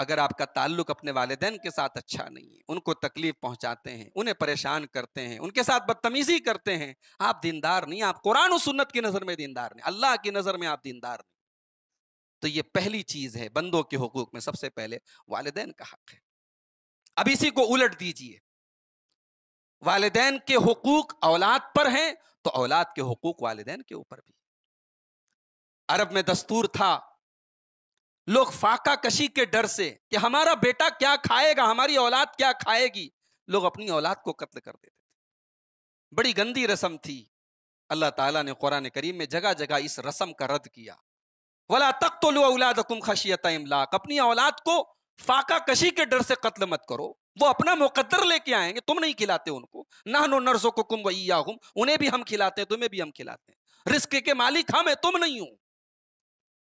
अगर आपका ताल्लुक अपने वालदेन के साथ अच्छा नहीं है उनको तकलीफ पहुंचाते हैं उन्हें परेशान करते हैं उनके साथ बदतमीजी करते हैं आप दीनदार नहीं आप कुरान और सुन्नत की नज़र में दीनदार नहीं अल्लाह की नज़र में आप दीनदार नहीं तो ये पहली चीज़ है बंदों के हकूक में सबसे पहले वालदेन का हक है अब इसी को उलट दीजिए वालदेन के हकूक औलाद पर हैं तो औलाद के हकूक वालदेन के ऊपर भी अरब में दस्तूर था लोग फाका कशी के डर से कि हमारा बेटा क्या खाएगा हमारी औलाद क्या खाएगी लोग अपनी औलाद को कत्ल कर देते थे बड़ी गंदी रस्म थी अल्लाह ताला ने कुरान करीम में जगह जगह इस रस्म का रद्द किया वला तक तो लो औलाद खशियत इमलाक अपनी औलाद को फाका कशी के डर से कत्ल मत करो वो अपना मुकद्दर लेके आएंगे तुम नहीं खिलाते उनको ना नो नर्सों को कुम वैया उन्हें भी हम खिलाते हैं तुम्हें भी हम खिलाते हैं रिस्क के मालिक हम है तुम नहीं हो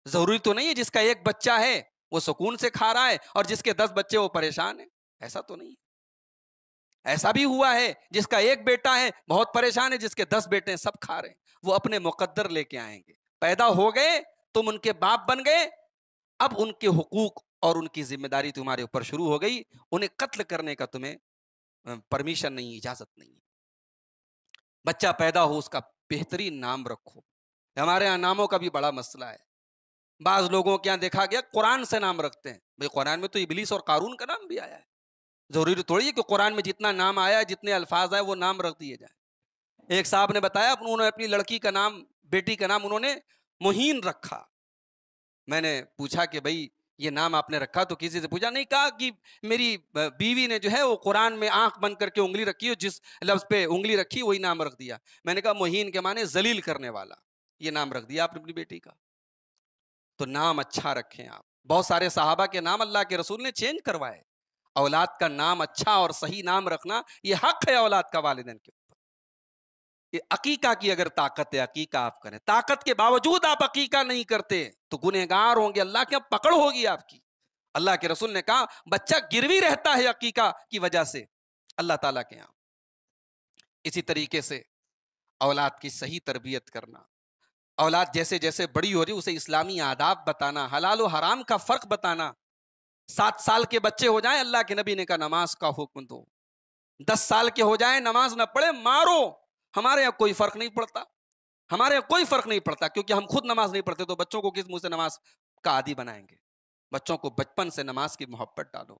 जरूरी तो नहीं है जिसका एक बच्चा है वो सुकून से खा रहा है और जिसके दस बच्चे वो परेशान है ऐसा तो नहीं ऐसा भी हुआ है जिसका एक बेटा है बहुत परेशान है जिसके दस बेटे हैं सब खा रहे हैं वो अपने मुकद्दर लेके आएंगे पैदा हो गए तुम उनके बाप बन गए अब उनके हुकूक और उनकी जिम्मेदारी तुम्हारे ऊपर शुरू हो गई उन्हें कत्ल करने का तुम्हें परमिशन नहीं इजाजत नहीं बच्चा पैदा हो उसका बेहतरीन नाम रखो हमारे यहाँ नामों का भी बड़ा मसला है बाज लोगों के यहाँ देखा गया कुरान से नाम रखते हैं भाई कुरान में तो इबलीस और कारून का नाम भी आया है जरूरी तो थोड़ी है कि कुरान में जितना नाम आया है जितने अल्फाज आए वो नाम रख दिए जाए एक साहब ने बताया उन्होंने अपनी लड़की का नाम बेटी का नाम उन्होंने मोहन रखा मैंने पूछा कि भाई ये नाम आपने रखा तो किसी से पूछा नहीं कहा कि मेरी बीवी ने जो है वो कुरान में आंख बंद करके उंगली रखी और जिस लफ्ज पे उंगली रखी वही नाम रख दिया मैंने कहा मोहन के माने जलील करने वाला ये नाम रख दिया आपने अपनी बेटी का तो नाम अच्छा रखें आप बहुत सारे साहबा के नाम अल्लाह के रसूल ने चेंज करवाए औलाद का नाम अच्छा और सही नाम रखना ये हक है औलाद का वाले के ऊपर ये अकीका की अगर ताकत है अकीका आप करें ताकत के बावजूद आप अकीका नहीं करते तो गुनेगार होंगे अल्लाह के पकड़ होगी आपकी अल्लाह के रसूल ने कहा बच्चा गिरवी रहता है अकीका की वजह से अल्लाह ताला के यहां इसी तरीके से औलाद की सही तरबियत करना औलाद जैसे जैसे बड़ी हो रही उसे इस्लामी आदाब बताना हलाल और हराम का फ़र्क बताना सात साल के बच्चे हो जाए अल्लाह के नबी ने कहा नमाज का हुक्म दो दस साल के हो जाए नमाज ना पढ़े मारो हमारे यहाँ कोई फ़र्क नहीं पड़ता हमारे यहाँ कोई फ़र्क नहीं पड़ता क्योंकि हम खुद नमाज नहीं पढ़ते तो बच्चों को किस मुंह से नमाज का आदि बनाएंगे बच्चों को बचपन से नमाज की मोहब्बत डालो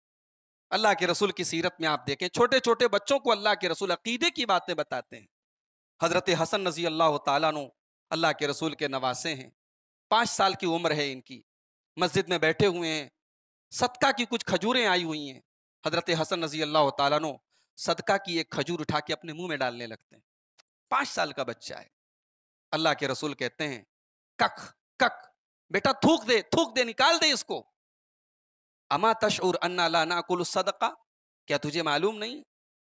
अल्लाह के रसूल की सीरत में आप देखें छोटे छोटे बच्चों को अल्लाह के रसूल अकीदे की बातें बताते हैं हज़रत हसन रजी अल्लाह तु अल्लाह के रसूल के नवासे हैं पाँच साल की उम्र है इनकी मस्जिद में बैठे हुए हैं सदका की कुछ खजूरें आई हुई हैं हजरत हसन रजी अल्लाह तु सदका की एक खजूर उठा के अपने मुंह में डालने लगते हैं पाँच साल का बच्चा है अल्लाह के रसूल कहते हैं कख कख बेटा थूक दे थूक दे निकाल दे इसको अमा और अन्ना लाना कुल सदका क्या तुझे मालूम नहीं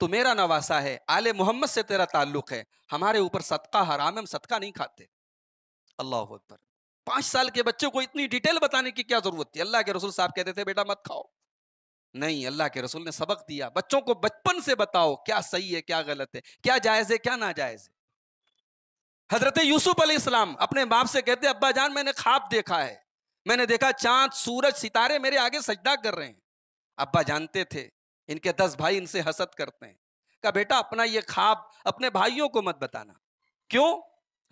तो मेरा नवासा है आले मोहम्मद से तेरा ताल्लुक है हमारे ऊपर सदका हराम हम सदका नहीं खाते अल्लाह अकबर पांच साल के बच्चे को इतनी डिटेल बताने की क्या जरूरत थी अल्लाह के रसूल साहब कहते थे बेटा मत खाओ नहीं अल्लाह के रसूल ने सबक दिया बच्चों को बचपन से बताओ क्या सही है क्या गलत है क्या जायज है क्या नाजायज है हजरत यूसुफ अलैहिस्सलाम अपने बाप से कहते अब्बा जान मैंने खाब देखा है मैंने देखा चांद सूरज सितारे मेरे आगे सजदा कर रहे हैं अब्बा जानते थे इनके दस भाई इनसे हसत करते हैं का बेटा अपना ये खाब अपने भाइयों को मत बताना क्यों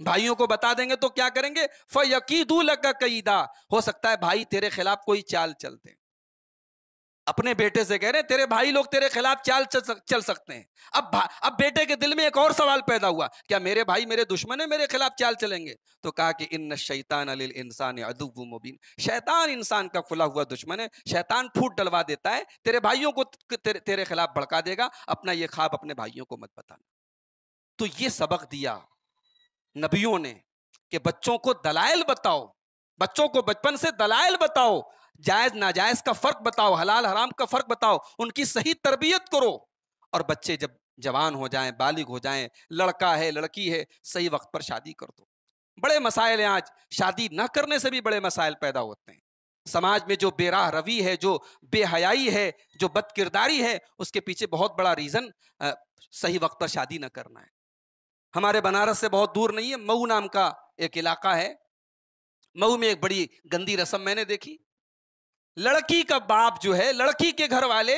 भाइयों को बता देंगे तो क्या करेंगे फ फकीदू लगा कईदा हो सकता है भाई तेरे खिलाफ कोई चाल चलते अपने बेटे से कह रहे तेरे भाई लोग तेरे खिलाफ चाल चल सकते हैं अब अब बेटे के दिल में एक और सवाल पैदा हुआ क्या मेरे भाई मेरे दुश्मन है मेरे खिलाफ चाल चलेंगे तो कहा कि इन शैतान अलिल इंसान अदुब मुबीन शैतान इंसान का खुला हुआ दुश्मन है शैतान फूट डलवा देता है तेरे भाइयों को तेरे, तेरे खिलाफ भड़का देगा अपना ये ख्वाब अपने भाइयों को मत बताना तो ये सबक दिया नबियों ने कि बच्चों को दलाइल बताओ बच्चों को बचपन से दलाइल बताओ जायज नाजायज का फर्क बताओ हलाल हराम का फर्क बताओ उनकी सही तरबियत करो और बच्चे जब जवान हो जाएं बालिग हो जाएं लड़का है लड़की है सही वक्त पर शादी कर दो बड़े मसाइल हैं आज शादी ना करने से भी बड़े मसाइल पैदा होते हैं समाज में जो बेराह रवि है जो बेहयाई है जो बदकिरदारी है उसके पीछे बहुत बड़ा रीज़न सही वक्त पर शादी ना करना है हमारे बनारस से बहुत दूर नहीं है मऊ नाम का एक इलाका है मऊ में एक बड़ी गंदी रस्म मैंने देखी लड़की का बाप जो है लड़की के घर वाले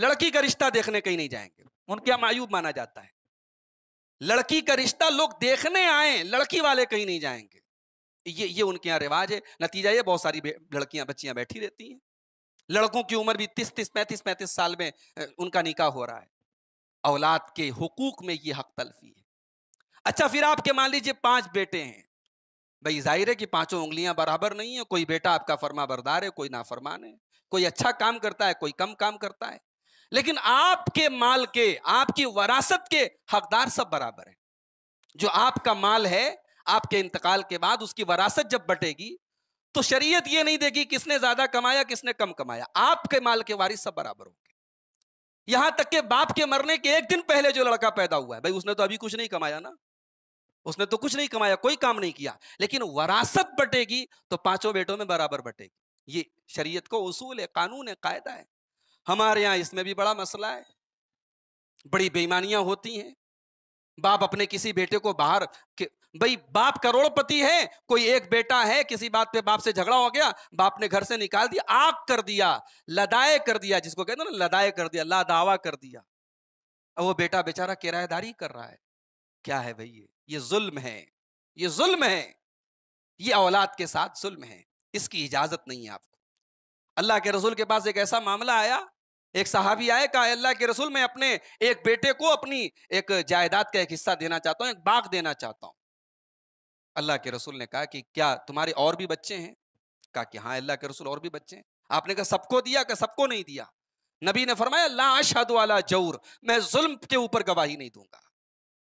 लड़की का रिश्ता देखने कहीं नहीं जाएंगे उनके यहाँ मायूब माना जाता है लड़की का रिश्ता लोग देखने आए लड़की वाले कहीं नहीं जाएंगे ये ये उनके यहाँ रिवाज है नतीजा ये बहुत सारी लड़कियां बच्चियां बैठी रहती हैं लड़कों की उम्र भी तीस तीस पैंतीस पैंतीस साल में उनका निकाह हो रहा है औलाद के हुकूक में ये हक तलफी है अच्छा फिर आपके मान लीजिए पांच बेटे हैं भाई जाहिर है कि पांचों उंगलियां बराबर नहीं है कोई बेटा आपका फरमा बरदार है कोई नाफरमान है कोई अच्छा काम करता है कोई कम काम करता है लेकिन आपके माल के आपकी वरासत के हकदार सब बराबर है जो आपका माल है आपके इंतकाल के बाद उसकी वरासत जब बटेगी तो शरीयत ये नहीं देगी किसने ज्यादा कमाया किसने कम कमाया आपके माल के वारिस सब बराबर होंगे यहां तक के बाप के मरने के एक दिन पहले जो लड़का पैदा हुआ है भाई उसने तो अभी कुछ नहीं कमाया ना उसने तो कुछ नहीं कमाया कोई काम नहीं किया लेकिन वरासत बटेगी तो पांचों बेटों में बराबर बटेगी ये शरीयत को उसूल है कानून है कायदा है हमारे यहाँ इसमें भी बड़ा मसला है बड़ी बेईमानियां होती हैं बाप अपने किसी बेटे को बाहर भाई बाप करोड़पति है कोई एक बेटा है किसी बात पे बाप से झगड़ा हो गया बाप ने घर से निकाल दिया आग कर दिया लदाए कर दिया जिसको कहते ना लदाए कर दिया लादावा कर दिया वो बेटा बेचारा किराएदारी कर रहा है क्या है भाई ये ये जुल्म है ये जुल्म है ये औलाद के साथ जुल्म है इसकी इजाजत नहीं है आपको अल्लाह के रसूल के पास एक ऐसा मामला आया एक सहाबी आए कहा अल्लाह के रसूल मैं अपने एक बेटे को अपनी एक जायदाद का एक हिस्सा देना चाहता हूँ एक बाग देना चाहता हूँ अल्लाह के रसूल ने कहा कि क्या तुम्हारे और भी बच्चे हैं कहा कि हाँ अल्लाह के रसूल और भी बच्चे हैं आपने कहा सबको दिया कहा सबको नहीं दिया नबी ने फरमाया ला अशहद वाला जौर मैं जुल्म के ऊपर गवाही नहीं दूंगा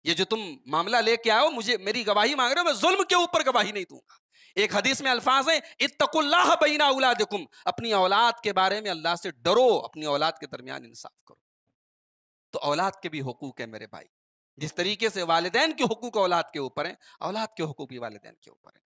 ये जो तुम मामला लेके आओ मुझे मेरी गवाही मांग रहे हो मैं जुल्म के ऊपर गवाही नहीं दूंगा एक हदीस में अल्फाज है इतकुल्लाह बीना औलादकुम अपनी औलाद के बारे में अल्लाह से डरो अपनी औलाद के दरमियान इंसाफ करो तो औलाद के भी हकूक है मेरे भाई जिस तरीके से वालदेन के हकूक औलाद के ऊपर है औलाद के हकूक भी वालदेन के ऊपर है